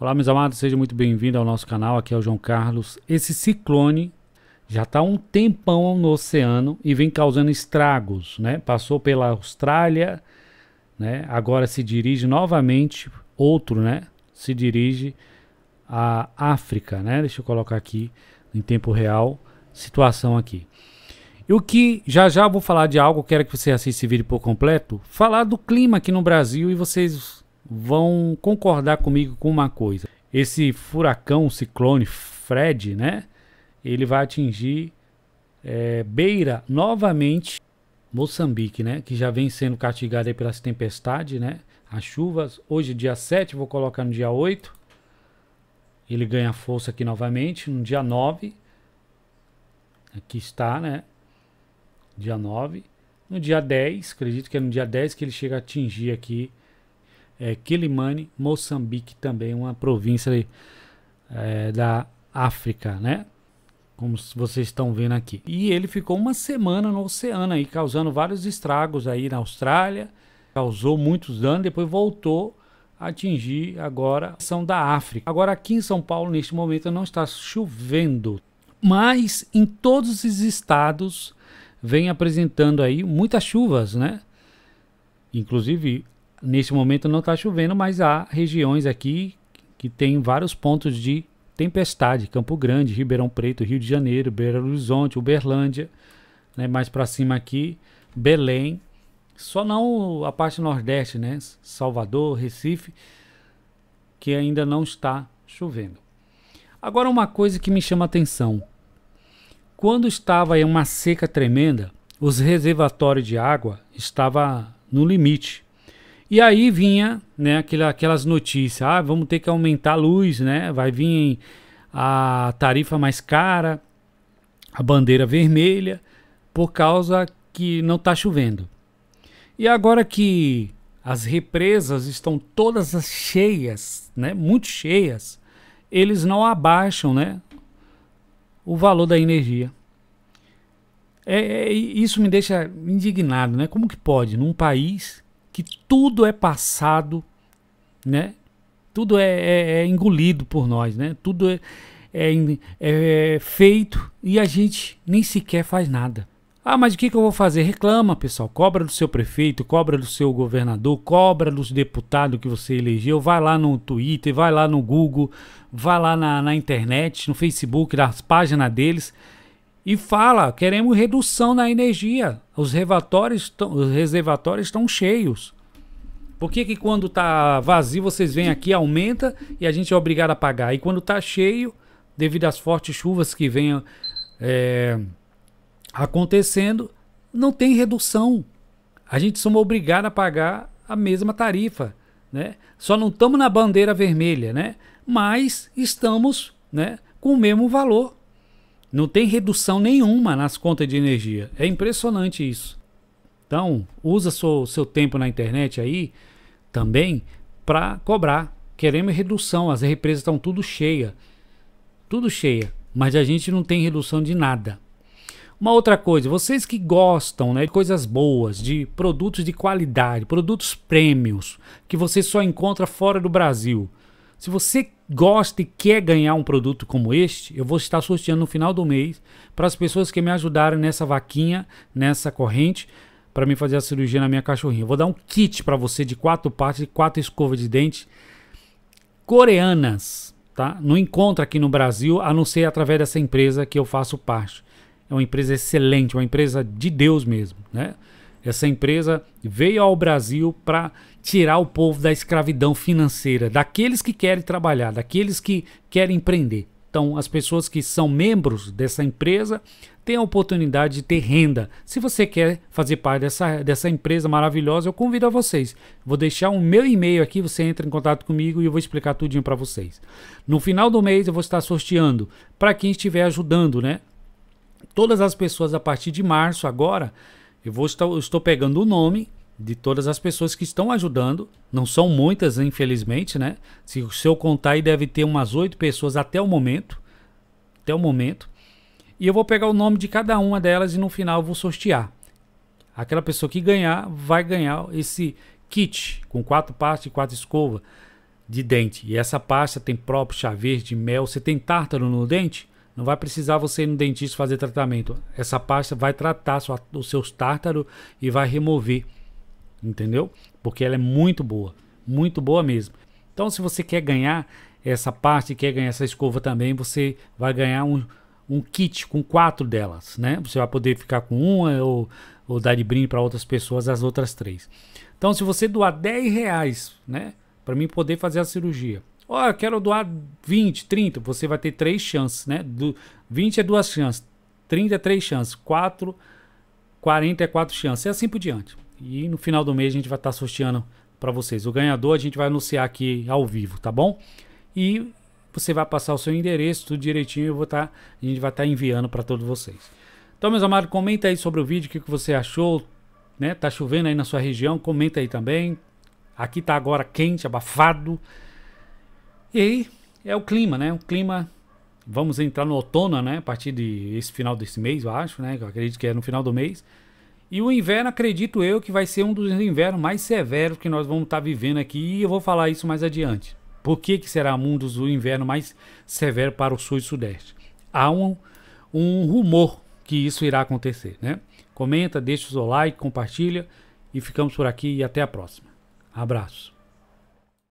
Olá, meus amados, seja muito bem-vindo ao nosso canal. Aqui é o João Carlos. Esse ciclone já está um tempão no oceano e vem causando estragos, né? Passou pela Austrália, né? Agora se dirige novamente, outro, né? Se dirige à África, né? Deixa eu colocar aqui em tempo real situação aqui. E o que já já vou falar de algo, quero que você assista esse vídeo por completo, falar do clima aqui no Brasil e vocês vão concordar comigo com uma coisa. Esse furacão, ciclone Fred, né? Ele vai atingir é, beira novamente Moçambique, né? Que já vem sendo castigado pelas tempestades, né? As chuvas. Hoje, dia 7, vou colocar no dia 8. Ele ganha força aqui novamente. No dia 9. Aqui está, né? Dia 9. No dia 10, acredito que é no dia 10 que ele chega a atingir aqui é, Quilimane, Moçambique, também uma província é, da África, né? Como vocês estão vendo aqui. E ele ficou uma semana no oceano aí, causando vários estragos aí na Austrália, causou muitos danos, depois voltou a atingir agora a ação da África. Agora aqui em São Paulo, neste momento, não está chovendo, mas em todos os estados vem apresentando aí muitas chuvas, né? Inclusive Neste momento não está chovendo, mas há regiões aqui que tem vários pontos de tempestade: Campo Grande, Ribeirão Preto, Rio de Janeiro, Belo Horizonte, Uberlândia, né? mais para cima aqui, Belém. Só não a parte nordeste, né? Salvador, Recife, que ainda não está chovendo. Agora uma coisa que me chama atenção. Quando estava em uma seca tremenda, os reservatórios de água estavam no limite. E aí vinha, né, aquelas notícias, ah, vamos ter que aumentar a luz, né? Vai vir a tarifa mais cara, a bandeira vermelha, por causa que não está chovendo. E agora que as represas estão todas cheias, né, muito cheias, eles não abaixam, né, o valor da energia. É, é, isso me deixa indignado, né? Como que pode, num país que tudo é passado, né? Tudo é, é, é engolido por nós, né? Tudo é é, é, é, feito e a gente nem sequer faz nada. Ah, mas o que, que eu vou fazer? Reclama, pessoal. Cobra do seu prefeito, cobra do seu governador, cobra dos deputados que você elegeu. Vai lá no Twitter, vai lá no Google, vai lá na, na internet, no Facebook, nas páginas deles e fala: queremos redução na energia. Os reservatórios, os reservatórios estão cheios. Por que, que quando está vazio vocês vêm aqui, aumenta e a gente é obrigado a pagar? E quando está cheio, devido às fortes chuvas que vêm é, acontecendo, não tem redução. A gente somos obrigados a pagar a mesma tarifa. Né? Só não estamos na bandeira vermelha, né? mas estamos né, com o mesmo valor. Não tem redução nenhuma nas contas de energia. É impressionante isso. Então, usa seu, seu tempo na internet aí também para cobrar. Queremos redução, as represas estão tudo cheia. Tudo cheia, mas a gente não tem redução de nada. Uma outra coisa, vocês que gostam né, de coisas boas, de produtos de qualidade, produtos prêmios, que você só encontra fora do Brasil. Se você gosta e quer ganhar um produto como este, eu vou estar sorteando no final do mês para as pessoas que me ajudaram nessa vaquinha, nessa corrente, para me fazer a cirurgia na minha cachorrinha. Eu vou dar um kit para você de quatro partes, quatro escovas de dente coreanas, tá? Não encontra aqui no Brasil, a não ser através dessa empresa que eu faço parte. É uma empresa excelente, uma empresa de Deus mesmo, né? Essa empresa veio ao Brasil para tirar o povo da escravidão financeira, daqueles que querem trabalhar, daqueles que querem empreender. Então, as pessoas que são membros dessa empresa têm a oportunidade de ter renda. Se você quer fazer parte dessa, dessa empresa maravilhosa, eu convido a vocês. Vou deixar o meu e-mail aqui, você entra em contato comigo e eu vou explicar tudinho para vocês. No final do mês, eu vou estar sorteando para quem estiver ajudando, né? Todas as pessoas a partir de março agora eu vou estar, eu estou pegando o nome de todas as pessoas que estão ajudando. Não são muitas, infelizmente, né? Se, se eu contar, aí deve ter umas oito pessoas até o momento. Até o momento. E eu vou pegar o nome de cada uma delas e no final eu vou sortear. Aquela pessoa que ganhar vai ganhar esse kit com quatro pastas e quatro escovas de dente. E essa pasta tem próprio chá verde, mel. Você tem tártaro no dente? Não vai precisar você ir no dentista fazer tratamento. Essa pasta vai tratar sua, os seus tártaros e vai remover. Entendeu? Porque ela é muito boa. Muito boa mesmo. Então, se você quer ganhar essa pasta e quer ganhar essa escova também, você vai ganhar um, um kit com quatro delas, né? Você vai poder ficar com uma ou, ou dar de brinde para outras pessoas as outras três. Então, se você doar 10 reais, né? Para mim poder fazer a cirurgia, Ó, oh, eu quero doar 20, 30. Você vai ter três chances, né? Do, 20 é duas chances, 30 é três chances, 4, 40 é quatro chances, e assim por diante. E no final do mês a gente vai estar tá sorteando para vocês. O ganhador a gente vai anunciar aqui ao vivo, tá bom? E você vai passar o seu endereço, tudo direitinho, eu vou tá, a gente vai estar tá enviando para todos vocês. Então, meus amados, comenta aí sobre o vídeo, o que, você achou, né? Tá chovendo aí na sua região, comenta aí também. Aqui tá agora quente, abafado. E aí é o clima, né? O clima. Vamos entrar no outono, né? A partir desse de final desse mês, eu acho, né? Eu acredito que é no final do mês. E o inverno, acredito eu, que vai ser um dos invernos mais severos que nós vamos estar tá vivendo aqui. E eu vou falar isso mais adiante. Por que, que será um dos invernos mais severos para o sul e sudeste? Há um, um rumor que isso irá acontecer, né? Comenta, deixa o seu like, compartilha. E ficamos por aqui e até a próxima. Abraço.